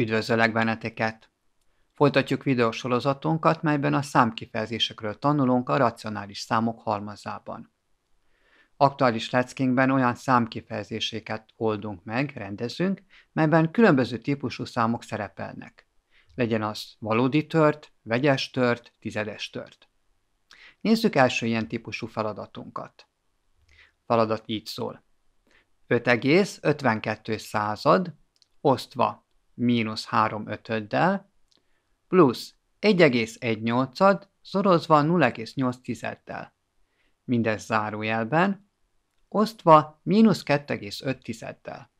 Üdvözöllek benneteket! Folytatjuk videósorozatunkat, melyben a számkifejezésekről tanulunk a racionális számok halmazában. Aktuális leckénkben olyan számkifejezéseket oldunk meg, rendezünk, melyben különböző típusú számok szerepelnek. Legyen az valódi tört, vegyes tört, tizedes tört. Nézzük első ilyen típusú feladatunkat. Feladat így szól. 5,52 század osztva mínusz 3 ötöddel, plusz 1,18 szorozva 0,8-del. Mindez zárójelben, osztva mínusz 2,5-del.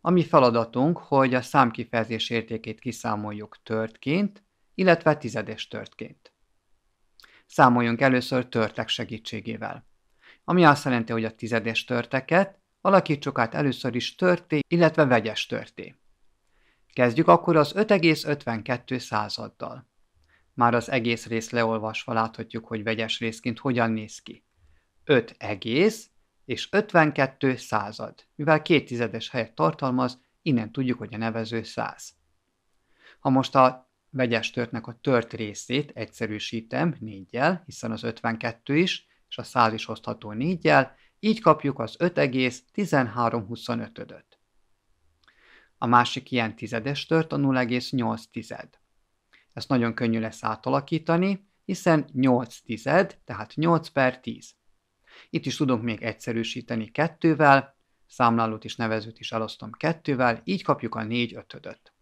A mi feladatunk, hogy a számkifejezés értékét kiszámoljuk törtként, illetve tizedes törtként. Számoljunk először törtek segítségével. Ami azt jelenti, hogy a tizedes törteket alakítsuk át először is törté, illetve vegyes törté. Kezdjük akkor az 5,52 századdal. Már az egész rész leolvasva láthatjuk, hogy vegyes részként hogyan néz ki. 5 egész és 52 század, mivel két tizedes helyet tartalmaz, innen tudjuk, hogy a nevező 100. Ha most a vegyes törtnek a tört részét egyszerűsítem 4 hiszen az 52 is, és a 100 is hozható 4 így kapjuk az 5,1325-öt a másik ilyen tizedes tört a 0,8 tized. Ezt nagyon könnyű lesz átalakítani, hiszen 8 tized, tehát 8 per 10. Itt is tudunk még egyszerűsíteni kettővel, számlálót és nevezőt is elosztom kettővel, így kapjuk a 4 ötödöt.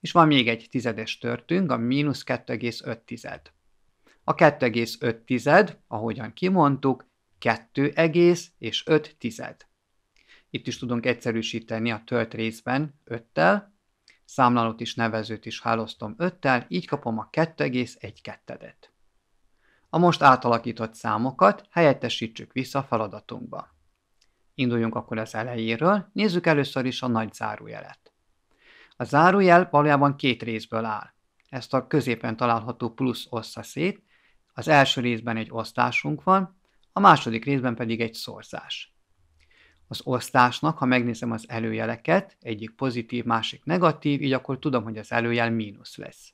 És van még egy tizedes törtünk, a mínusz 2,5 tized. A 2,5 tized, ahogyan kimondtuk, 2, egész és 5 tized. Itt is tudunk egyszerűsíteni a tölt részben 5-tel, számlálót is nevezőt is hálóztom 5-tel, így kapom a 2,1 et A most átalakított számokat helyettesítsük vissza a feladatunkba. Induljunk akkor az elejéről, nézzük először is a nagy zárójelet. A zárójel valójában két részből áll. Ezt a középen található plusz ossza szét, az első részben egy osztásunk van, a második részben pedig egy szorzás az osztásnak, ha megnézem az előjeleket, egyik pozitív, másik negatív, így akkor tudom, hogy az előjel mínusz lesz.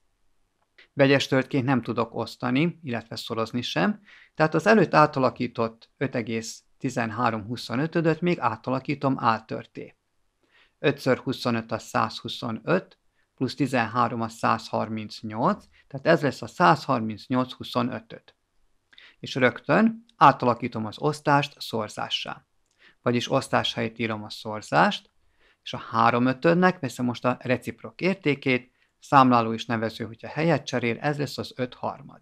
Vegyes törtként nem tudok osztani, illetve szorozni sem, tehát az előtt átalakított 5,1325-öt még átalakítom áltörté. 5x25 a 125, plusz 13 a 138, tehát ez lesz a 138-25-öt. És rögtön átalakítom az osztást szorzással vagyis osztás helyett írom a szorzást, és a 3 5 veszem most a reciprok értékét, számláló is nevező, hogyha helyet cserél, ez lesz az 5 harmad.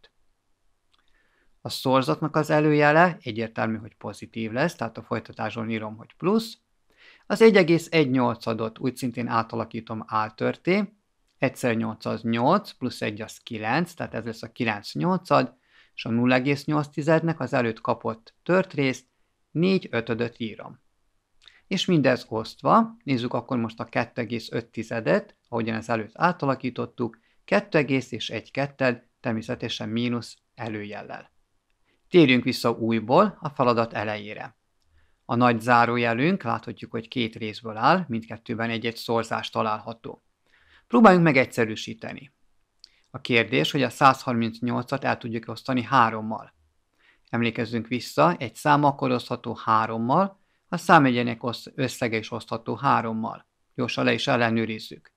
A szorzatnak az előjele egyértelmű, hogy pozitív lesz, tehát a folytatáson írom, hogy plusz. Az 118 adott úgy szintén átalakítom áltörté, egyszer 8 az 8, plusz 1 az 9, tehát ez lesz a 9 8 és a 0,8-nek az előtt kapott tört részt 4 ötödöt írom. És mindez osztva, nézzük akkor most a 2,5-et, ahogyan ez előtt átalakítottuk, 2, és 1 ketted, természetesen mínusz előjellel. Térjünk vissza újból a feladat elejére. A nagy zárójelünk, láthatjuk, hogy két részből áll, mindkettőben egy-egy szorzás található. Próbáljunk meg egyszerűsíteni. A kérdés, hogy a 138-at el tudjuk osztani hárommal. Emlékezzünk vissza, egy szám akkor osztható hárommal, a számjegyenek összege is osztható hárommal. Gyorsan le is ellenőrizzük.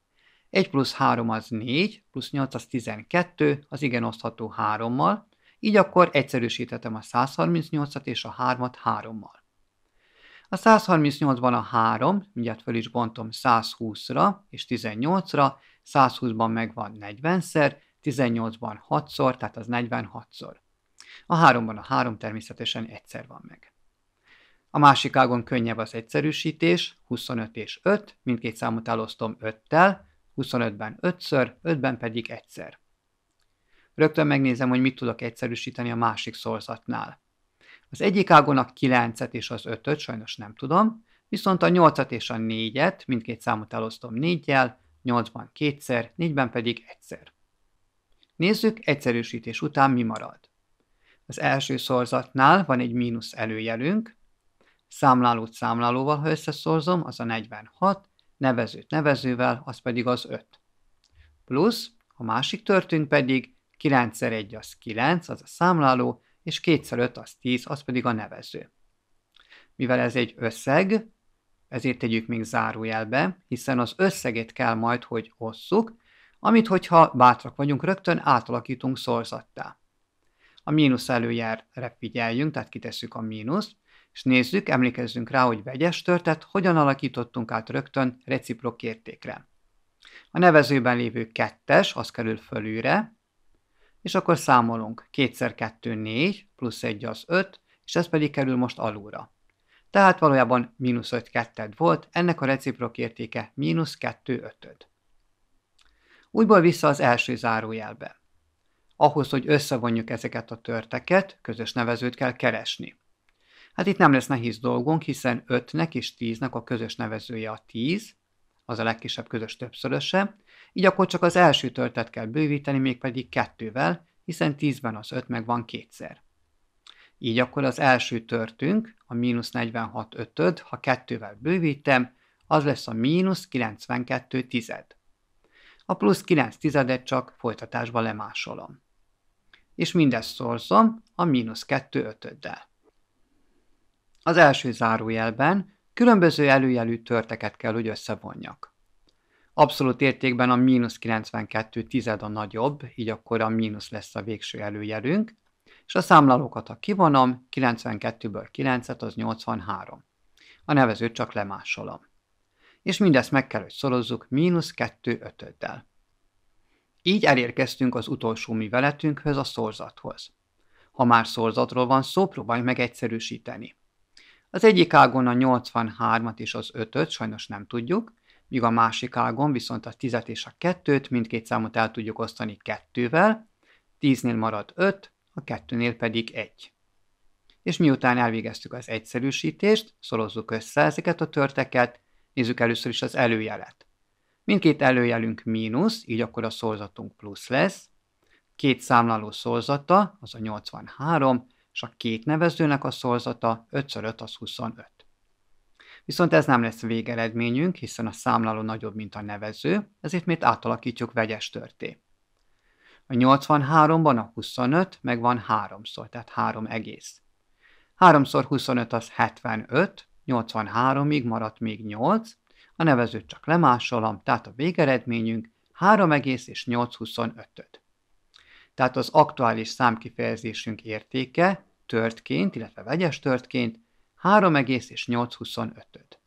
1 plusz 3 az 4, plusz 8 az 12, az igen osztható hárommal, így akkor egyszerűsíthetem a 138-at és a 3-at 3-mal. A 138-ban a 3, mindjárt fel is bontom 120-ra és 18-ra, 120-ban megvan 40-szer, 18-ban 6-szor, tehát az 46-szor. A háromban a három természetesen egyszer van meg. A másik ágon könnyebb az egyszerűsítés, 25 és 5, mindkét számot elosztom 5-tel, 25-ben 5-ször, 5-ben pedig egyszer. Rögtön megnézem, hogy mit tudok egyszerűsíteni a másik szorzatnál. Az egyik ágon a 9-et és az 5-öt sajnos nem tudom, viszont a 8-at és a 4-et, mindkét számot elosztom 4-jel, 8-ban 2-szer, 4-ben pedig egyszer. Nézzük, egyszerűsítés után mi marad. Az első szorzatnál van egy mínusz előjelünk, számlálót számlálóval, ha összeszorzom, az a 46, nevezőt nevezővel, az pedig az 5. Plusz, a másik törtünk pedig 9 1 az 9, az a számláló, és 2 5 az 10, az pedig a nevező. Mivel ez egy összeg, ezért tegyük még zárójelbe, hiszen az összegét kell majd, hogy osszuk, amit hogyha bátrak vagyunk, rögtön átalakítunk szorzattá a mínusz előjárre figyeljünk, tehát kitesszük a mínuszt, és nézzük, emlékezzünk rá, hogy vegyes törtet hogyan alakítottunk át rögtön reciprok értékre. A nevezőben lévő kettes, az kerül fölülre, és akkor számolunk. 2 2, 4, plusz 1 az 5, és ez pedig kerül most alulra. Tehát valójában mínusz 5 ketted volt, ennek a reciprok értéke mínusz 2 5 Újból vissza az első zárójelbe ahhoz, hogy összevonjuk ezeket a törteket, közös nevezőt kell keresni. Hát itt nem lesz nehéz dolgunk, hiszen 5-nek és 10-nek a közös nevezője a 10, az a legkisebb közös többszöröse, így akkor csak az első törtet kell bővíteni, mégpedig kettővel, hiszen 10-ben az 5 meg van kétszer. Így akkor az első törtünk, a mínusz 46 ötöd, ha kettővel bővítem, az lesz a mínusz 92 tized. A plusz 9 tizedet csak folytatásba lemásolom és mindezt szorzom a mínusz 2 ötöddel. Az első zárójelben különböző előjelű törteket kell, hogy összevonjak. Abszolút értékben a mínusz 92 tized a nagyobb, így akkor a mínusz lesz a végső előjelünk, és a számlálókat, ha kivonom, 92-ből 9-et, az 83. A nevezőt csak lemásolom. És mindezt meg kell, hogy szorozzuk mínusz 2 ötöddel. Így elérkeztünk az utolsó műveletünkhöz, a szorzathoz. Ha már szorzatról van szó, próbálj meg egyszerűsíteni. Az egyik ágon a 83-at és az 5-öt sajnos nem tudjuk, míg a másik ágon viszont a 10 és a 2-t, mindkét számot el tudjuk osztani kettővel, 10-nél marad 5, a 2-nél pedig 1. És miután elvégeztük az egyszerűsítést, szorozzuk össze ezeket a törteket, nézzük először is az előjelet. Mindkét előjelünk mínusz, így akkor a szorzatunk plusz lesz. Két számláló szorzata, az a 83, és a két nevezőnek a szorzata 5x5 az 25. Viszont ez nem lesz végeredményünk, hiszen a számláló nagyobb, mint a nevező, ezért mi átalakítjuk vegyes törté. A 83-ban a 25 meg van háromszor, tehát 3 egész. 3 25 az 75, 83-ig maradt még 8, a nevezőt csak lemásolom, tehát a végeredményünk 3,825-öt. Tehát az aktuális számkifejezésünk értéke törtként, illetve vegyes törtként 3,825-öt.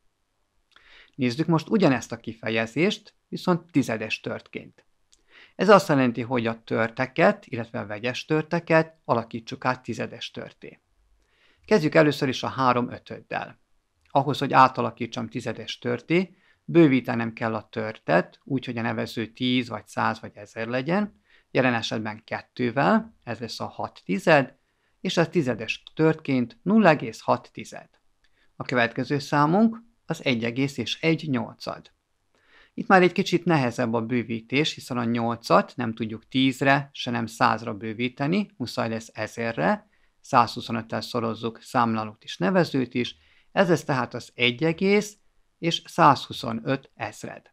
Nézzük most ugyanezt a kifejezést, viszont tizedes törtként. Ez azt jelenti, hogy a törteket, illetve a vegyes törteket alakítsuk át tizedes törté. Kezdjük először is a 3 ötöddel ahhoz, hogy átalakítsam tizedes törté, bővítenem kell a törtet, úgyhogy a nevező 10 vagy 100 vagy 1000 legyen, jelen esetben kettővel, ez lesz a 6 tized, és a tizedes törtként 0,6 tized. A következő számunk az 1,1 és 1 nyolcad. Itt már egy kicsit nehezebb a bővítés, hiszen a 8-at nem tudjuk 10-re, se nem 100-ra bővíteni, muszáj lesz 1000-re, 125-tel szorozzuk számlálót is, nevezőt is, ez lesz tehát az 1, és 125 ezred.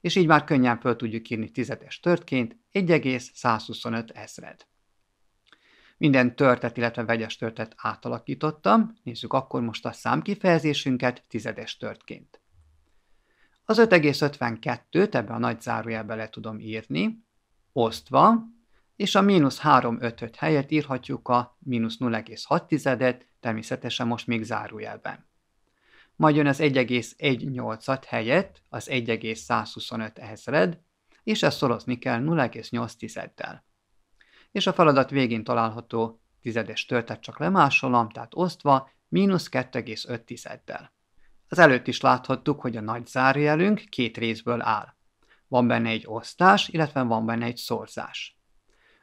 És így már könnyen föl tudjuk írni tizedes törtként 1,125 ezred. Minden törtet, illetve vegyes törtet átalakítottam, nézzük akkor most a számkifejezésünket tizedes törtként. Az 5,52-t ebbe a nagy zárójelbe le tudom írni, osztva és a mínusz 35 ötöt helyett írhatjuk a mínusz 0,6-et, természetesen most még zárójelben. Majd jön az 1,18-at helyett, az 1,125 ehhez ered, és ezt szorozni kell 0,8-del. És a feladat végén található tizedes töltet csak lemásolom, tehát osztva, mínusz 2,5-del. Az előtt is láthattuk, hogy a nagy zárójelünk két részből áll. Van benne egy osztás, illetve van benne egy szorzás.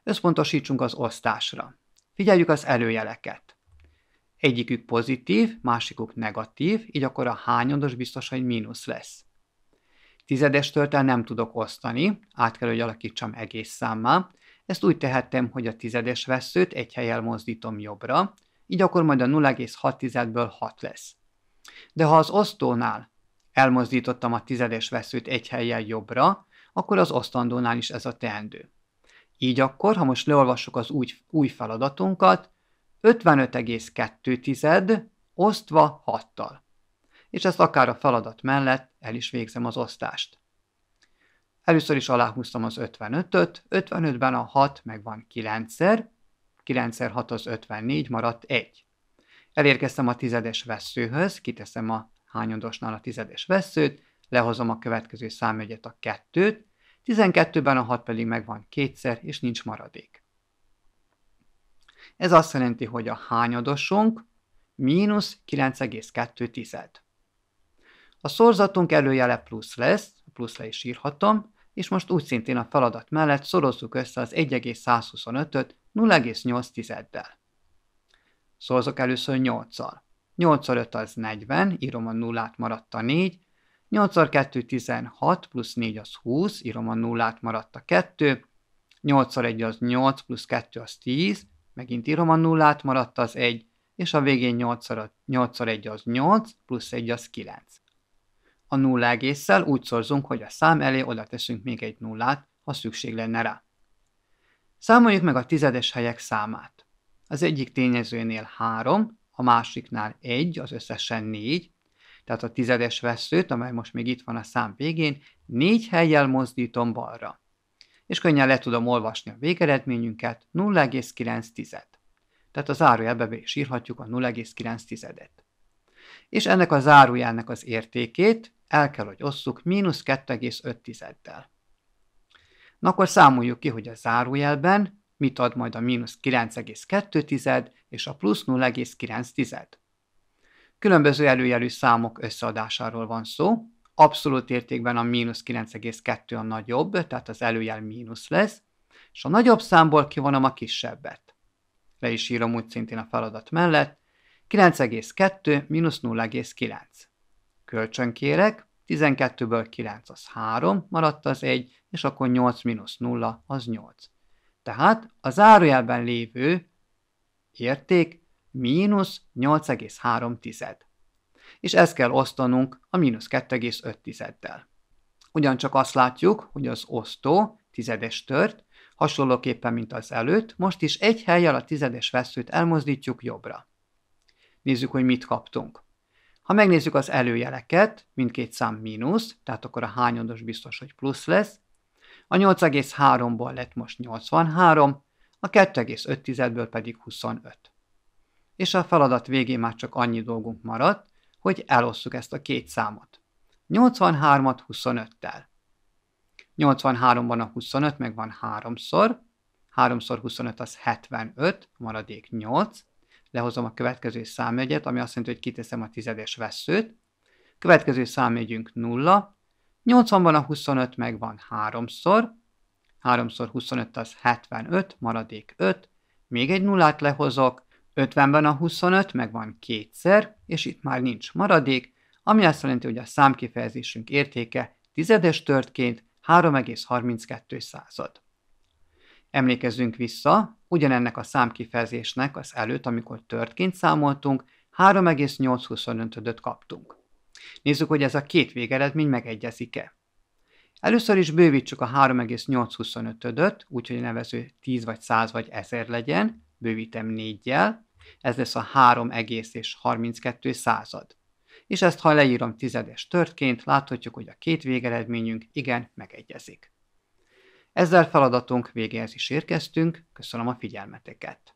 Összpontosítsunk az osztásra. Figyeljük az előjeleket. Egyikük pozitív, másikuk negatív, így akkor a hányados biztos, hogy mínusz lesz. törtel nem tudok osztani, át kell, hogy alakítsam egész számmá. Ezt úgy tehettem, hogy a tizedes veszőt egy helyen mozdítom jobbra, így akkor majd a 0,6-ből 6 lesz. De ha az osztónál elmozdítottam a tizedes veszőt egy helyen jobbra, akkor az osztandónál is ez a teendő. Így akkor, ha most leolvassuk az új, új feladatunkat, 55,2 osztva 6-tal. És ezt akár a feladat mellett el is végzem az osztást. Először is aláhúztam az 55-öt, 55-ben a 6 megvan 9-szer, 9-szer 6 az 54, maradt 1. Elérkeztem a tizedes veszőhöz, kiteszem a hányadosnál a tizedes veszőt, lehozom a következő számjegyet a 2-t. 12-ben a 6 pedig megvan kétszer, és nincs maradék. Ez azt jelenti, hogy a hányadosunk mínusz 9,2. tized. A szorzatunk előjele plusz lesz, plusz le is írhatom, és most úgy szintén a feladat mellett szorozzuk össze az 1,125-öt 08 tizeddel. Szorzok először 8-al. 8 5 az 40, írom a nullát, maradt a 4, 8x2 16, plusz 4 az 20, írom a nullát, maradt a 2, 8x1 az 8, plusz 2 az 10, megint írom a nullát, maradt az 1, és a végén 8x1 az 8, plusz 1 az 9. A nulla nullagésszel úgy szorzunk, hogy a szám elé oda teszünk még egy nullát, ha szükség lenne rá. Számoljuk meg a tizedes helyek számát. Az egyik tényezőnél 3, a másiknál 1, az összesen 4, tehát a tizedes veszőt, amely most még itt van a szám végén, négy helyjel mozdítom balra. És könnyen le tudom olvasni a végeredményünket, 0,9. Tehát a zárójelbe be is írhatjuk a 0,9-et. És ennek a zárójelnek az értékét el kell, hogy osszuk mínusz 2,5-del. Na akkor számoljuk ki, hogy a zárójelben mit ad majd a mínusz 9,2 és a plusz 0,9. Különböző előjelű számok összeadásáról van szó. Abszolút értékben a mínusz 9,2 a nagyobb, tehát az előjel mínusz lesz, és a nagyobb számból kivonom a kisebbet. Le is írom úgy szintén a feladat mellett. 9,2 mínusz 0,9. Kölcsön kérek, 12-ből 9 az 3, maradt az 1, és akkor 8 mínusz 0 az 8. Tehát a zárójelben lévő érték 0,9 mínusz 8,3. És ezt kell osztanunk a mínusz 2,5-del. Ugyancsak azt látjuk, hogy az osztó tizedes tört, hasonlóképpen, mint az előtt, most is egy helyjel a tizedes veszőt elmozdítjuk jobbra. Nézzük, hogy mit kaptunk. Ha megnézzük az előjeleket, mindkét szám mínusz, tehát akkor a hányados biztos, hogy plusz lesz. A 8,3-ból lett most 83, a 2,5-ből pedig 25 és a feladat végén már csak annyi dolgunk maradt, hogy elosszuk ezt a két számot. 83-at 25-tel. 83-ban a 25 meg van háromszor, 3-szor 25 az 75, maradék 8, lehozom a következő számjegyet, ami azt jelenti, hogy kiteszem a tizedes veszőt, következő számjegyünk 0, 80-ban a 25 meg van 3-szor, 3-szor 25 az 75, maradék 5, még egy nullát lehozok, 50-ben a 25 meg van kétszer, és itt már nincs maradék, ami azt jelenti, hogy a számkifejezésünk értéke tizedes törtként 3,32 század. Emlékezzünk vissza, ugyanennek a számkifejezésnek az előtt, amikor törtként számoltunk, 3,825-öt kaptunk. Nézzük, hogy ez a két végeredmény megegyezik-e. Először is bővítsük a 3,825-öt, úgyhogy a nevező 10 vagy 100 vagy 1000 legyen, bővítem négyjel, ez lesz a 3 egész és 32 század. És ezt, ha leírom tizedes törtként, láthatjuk, hogy a két végeredményünk igen megegyezik. Ezzel feladatunk végéhez is érkeztünk, köszönöm a figyelmeteket!